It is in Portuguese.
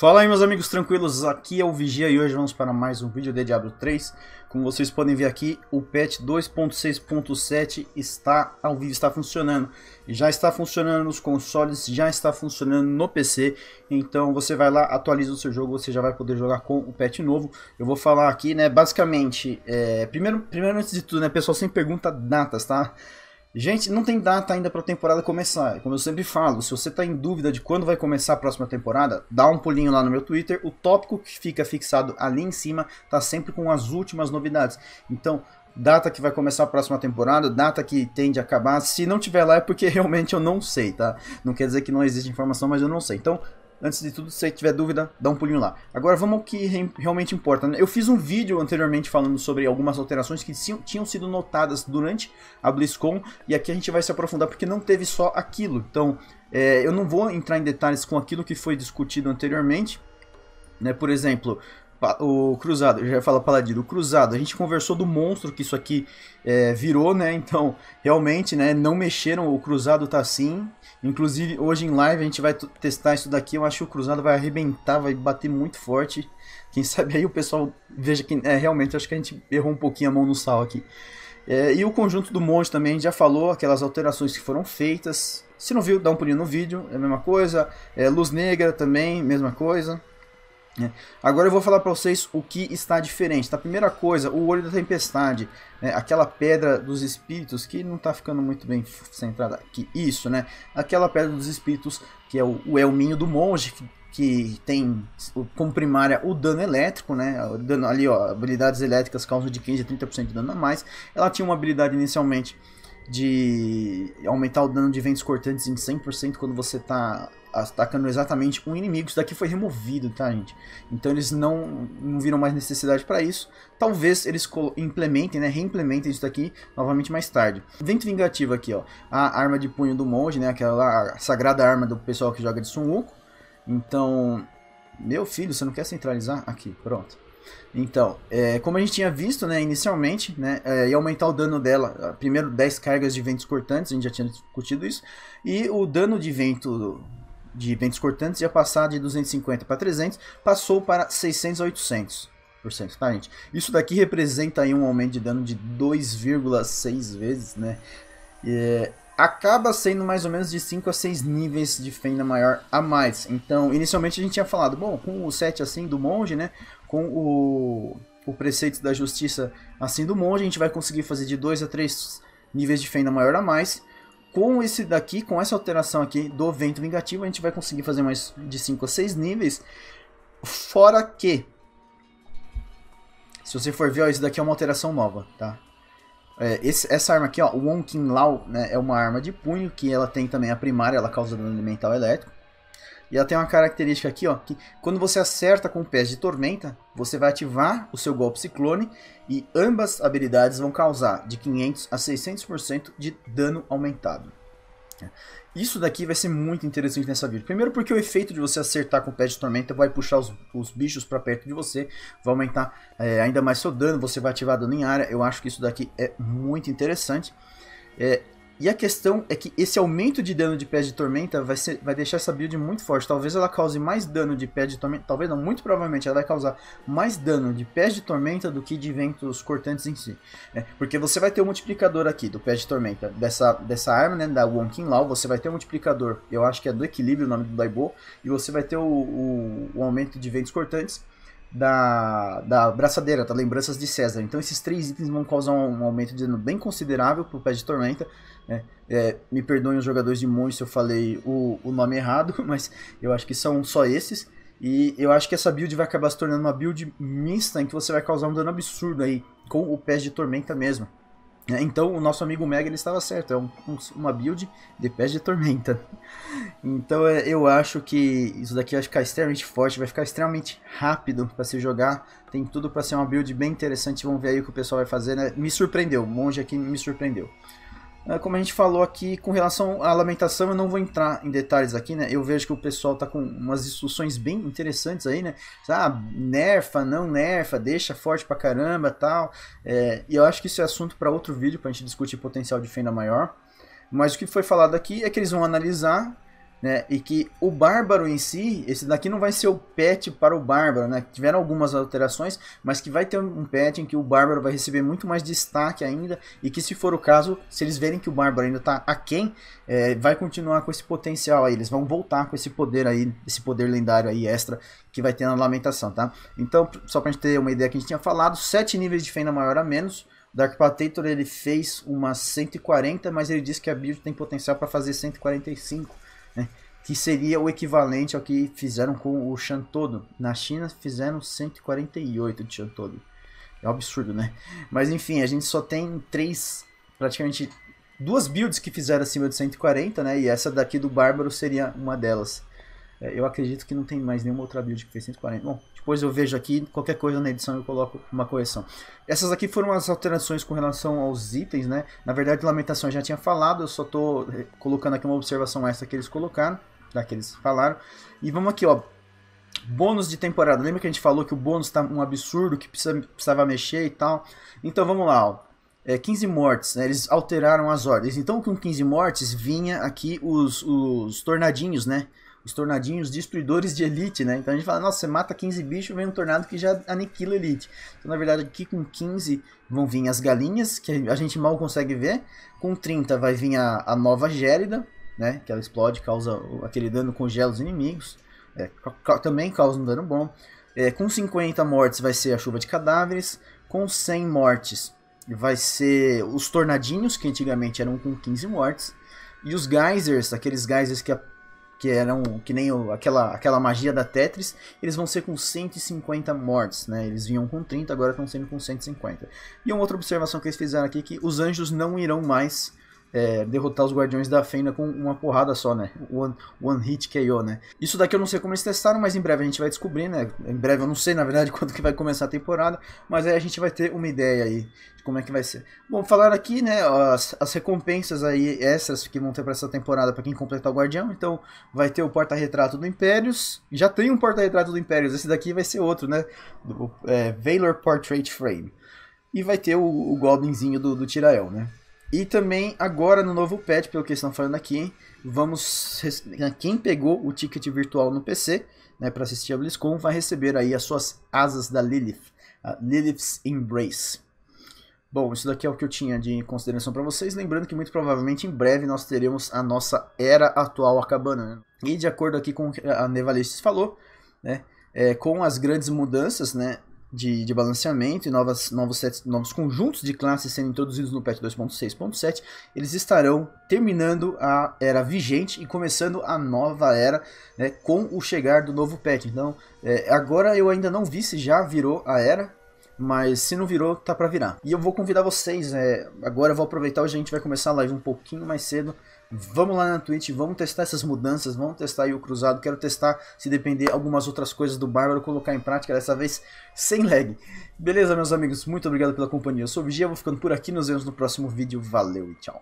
Fala aí meus amigos tranquilos, aqui é o Vigia e hoje vamos para mais um vídeo de Diablo 3 Como vocês podem ver aqui, o patch 2.6.7 está ao vivo, está funcionando Já está funcionando nos consoles, já está funcionando no PC Então você vai lá, atualiza o seu jogo, você já vai poder jogar com o patch novo Eu vou falar aqui, né, basicamente, é, primeiro, primeiro antes de tudo, né pessoal, sem pergunta datas, tá? Gente, não tem data ainda para a temporada começar. Como eu sempre falo, se você está em dúvida de quando vai começar a próxima temporada, dá um pulinho lá no meu Twitter. O tópico que fica fixado ali em cima tá sempre com as últimas novidades. Então, data que vai começar a próxima temporada, data que tende a acabar. Se não tiver lá é porque realmente eu não sei, tá? Não quer dizer que não existe informação, mas eu não sei. Então, antes de tudo, se você tiver dúvida, dá um pulinho lá. Agora vamos ao que re realmente importa. Né? Eu fiz um vídeo anteriormente falando sobre algumas alterações que tinham sido notadas durante a BlizzCon, e aqui a gente vai se aprofundar porque não teve só aquilo. Então, é, eu não vou entrar em detalhes com aquilo que foi discutido anteriormente, né? Por exemplo, o Cruzado, já fala Paladino, o Cruzado, a gente conversou do monstro que isso aqui é, virou, né? Então, realmente, né, não mexeram, o Cruzado tá assim. Inclusive, hoje em live a gente vai testar isso daqui, eu acho que o Cruzado vai arrebentar, vai bater muito forte. Quem sabe aí o pessoal veja que é, realmente, acho que a gente errou um pouquinho a mão no sal aqui. É, e o conjunto do monte também, já falou aquelas alterações que foram feitas. Se não viu, dá um pulinho no vídeo, é a mesma coisa. É, luz negra também, mesma coisa. Né? Agora eu vou falar para vocês o que está diferente. Tá? Primeira coisa, o olho da tempestade, né? aquela pedra dos espíritos que não está ficando muito bem centrada aqui. Isso, né? Aquela pedra dos espíritos que é o, o elminho do monge que, que, tem como primária o dano elétrico, né? O dano, ali, ó, habilidades elétricas causam de 15 a 30% de dano a mais. Ela tinha uma habilidade inicialmente de aumentar o dano de ventos cortantes em 100% quando você está atacando exatamente um inimigo. Isso daqui foi removido, tá, gente? Então eles não, não viram mais necessidade para isso. Talvez eles implementem, né, reimplementem isso daqui novamente mais tarde. Vento Vingativo aqui, ó. A arma de punho do monge, né, aquela sagrada arma do pessoal que joga de Sun Wukong. Então, meu filho, você não quer centralizar? Aqui, pronto. Então, é, como a gente tinha visto né, inicialmente, né, é, ia aumentar o dano dela. Primeiro 10 cargas de ventos cortantes, a gente já tinha discutido isso. E o dano de vento de eventos cortantes ia passar de 250 para 300, passou para 600 a 800 tá, gente? Isso daqui representa aí um aumento de dano de 2,6 vezes, né? É, acaba sendo mais ou menos de 5 a 6 níveis de fenda maior a mais. Então, inicialmente a gente tinha falado, bom, com o 7 assim do monge, né? Com o, o preceito da justiça assim do monge, a gente vai conseguir fazer de 2 a 3 níveis de fenda maior a mais com esse daqui, com essa alteração aqui do vento vingativo, a gente vai conseguir fazer mais de 5 a 6 níveis. Fora que, se você for ver, ó, isso daqui é uma alteração nova, tá? É, esse, essa arma aqui, ó, o Wonkin Lao, né, é uma arma de punho que ela tem também a primária, ela causa dano elemental elétrico. E ela tem uma característica aqui, ó, que quando você acerta com pés de tormenta, você vai ativar o seu golpe ciclone e ambas habilidades vão causar de 500 a 600% de dano aumentado. Isso daqui vai ser muito interessante nessa vida. Primeiro porque o efeito de você acertar com o pé de tormenta vai puxar os, os bichos para perto de você, vai aumentar é, ainda mais seu dano, você vai ativar dano em área. Eu acho que isso daqui é muito interessante. É, e a questão é que esse aumento de dano de pés de tormenta vai, ser, vai deixar essa build muito forte. Talvez ela cause mais dano de pés de tormenta. Talvez não, muito provavelmente ela vai causar mais dano de pés de tormenta do que de ventos cortantes em si. Né? porque você vai ter o um multiplicador aqui do pés de tormenta. Dessa, dessa arma, né? Da Wonkin Lao, você vai ter um multiplicador. Eu acho que é do equilíbrio o nome do Daibo. E você vai ter o, o, o aumento de ventos cortantes da, da braçadeira, da tá? Lembranças de César. Então esses três itens vão causar um, um aumento de dano bem considerável pro pé de tormenta. Né? É, me perdoem os jogadores de Monge se eu falei o, o nome errado, mas eu acho que são só esses. E eu acho que essa build vai acabar se tornando uma build mista em que você vai causar um dano absurdo aí, com o pés de tormenta mesmo. Né? Então o nosso amigo Mega ele estava certo, é um, um, uma build de pés de tormenta. Então é, eu acho que isso daqui vai ficar extremamente forte, vai ficar extremamente rápido para se jogar. Tem tudo para ser uma build bem interessante, vamos ver aí o que o pessoal vai fazer. Né? Me surpreendeu, o monge aqui me surpreendeu. Ah, como a gente falou aqui, com relação à lamentação, eu não vou entrar em detalhes aqui, né? Eu vejo que o pessoal tá com umas discussões bem interessantes aí, né? Ah, nerfa, não nerfa, deixa forte pra caramba tal. É, e eu acho que isso é assunto para outro vídeo, pra gente discutir potencial de fenda maior. Mas o que foi falado aqui é que eles vão analisar né? E que o bárbaro em si, esse daqui não vai ser o pet para o bárbaro, né? Tiveram algumas alterações, mas que vai ter um pet em que o bárbaro vai receber muito mais destaque ainda e que se for o caso, se eles verem que o bárbaro ainda está aquém, é, vai continuar com esse potencial aí, eles vão voltar com esse poder aí, esse poder lendário aí extra que vai ter na lamentação, tá? Então, só pra gente ter uma ideia que a gente tinha falado, sete níveis de fenda maior a menos, Dark Patator ele fez uma 140, mas ele disse que a build tem potencial para fazer 145 né? que seria o equivalente ao que fizeram com o Shantodo. Na China fizeram 148 de Shantodo. É um absurdo, né? Mas enfim, a gente só tem três, praticamente duas builds que fizeram acima de 140, né? E essa daqui do Bárbaro seria uma delas. É, eu acredito que não tem mais nenhuma outra build que fez 140. Bom, depois eu vejo aqui, qualquer coisa na edição eu coloco uma correção. Essas aqui foram as alterações com relação aos itens, né? Na verdade, Lamentação já tinha falado, eu só tô eh, colocando aqui uma observação extra que eles colocaram, daqueles que eles falaram. E vamos aqui, ó. Bônus de temporada. Lembra que a gente falou que o bônus tá um absurdo, que precisa, precisava mexer e tal? Então vamos lá, ó. É, 15 mortes, né? eles alteraram as ordens. Então com 15 mortes vinha aqui os, os tornadinhos, né? os tornadinhos destruidores de elite, né? Então a gente fala, nossa, você mata 15 bichos, vem um tornado que já aniquila elite. Então, na verdade, aqui com 15 vão vir as galinhas, que a gente mal consegue ver. Com 30 vai vir a, a nova gélida, né? Que ela explode, causa aquele dano, congela os inimigos. É, ca também causa um dano bom. É, com 50 mortes vai ser a chuva de cadáveres. Com 100 mortes vai ser os tornadinhos, que antigamente eram com 15 mortes. E os geysers, aqueles geysers que que eram que nem o, aquela, aquela magia da Tetris, eles vão ser com 150 mortes, né? Eles vinham com 30, agora estão sendo com 150. E uma outra observação que eles fizeram aqui é que os anjos não irão mais é, derrotar os Guardiões da Fenda com uma porrada só, né? One, one Hit KO, né? Isso daqui eu não sei como eles testaram, mas em breve a gente vai descobrir, né? Em breve eu não sei, na verdade, quando que vai começar a temporada, mas aí a gente vai ter uma ideia aí de como é que vai ser. Bom, falar aqui, né, as, as recompensas aí essas que vão ter para essa temporada para quem completar o Guardião, então vai ter o porta-retrato do Impérios, já tem um porta-retrato do Impérios, esse daqui vai ser outro, né? Do, é, Valor Portrait Frame. E vai ter o, o Goblinzinho do, do Tirael, né? E também agora no novo patch, pelo que estão falando aqui, vamos né, quem pegou o ticket virtual no PC, né, para assistir a BlizzCon, vai receber aí as suas asas da Lilith, a Lilith's Embrace. Bom, isso daqui é o que eu tinha de consideração para vocês, lembrando que muito provavelmente em breve nós teremos a nossa era atual acabando, né? E de acordo aqui com o que a Nevalistes falou, né, é, com as grandes mudanças, né, de, de balanceamento e novas, novos, sets, novos conjuntos de classes sendo introduzidos no patch 2.6.7, eles estarão terminando a era vigente e começando a nova era né, com o chegar do novo patch. Então, é, agora eu ainda não vi se já virou a era, mas se não virou, tá para virar. E eu vou convidar vocês, é, agora eu vou aproveitar, hoje a gente vai começar a live um pouquinho mais cedo, Vamos lá na Twitch, vamos testar essas mudanças, vamos testar aí o cruzado. Quero testar, se depender, algumas outras coisas do Bárbaro, colocar em prática dessa vez sem lag. Beleza, meus amigos? Muito obrigado pela companhia. Eu sou o Vigia, vou ficando por aqui. Nos vemos no próximo vídeo. Valeu e tchau.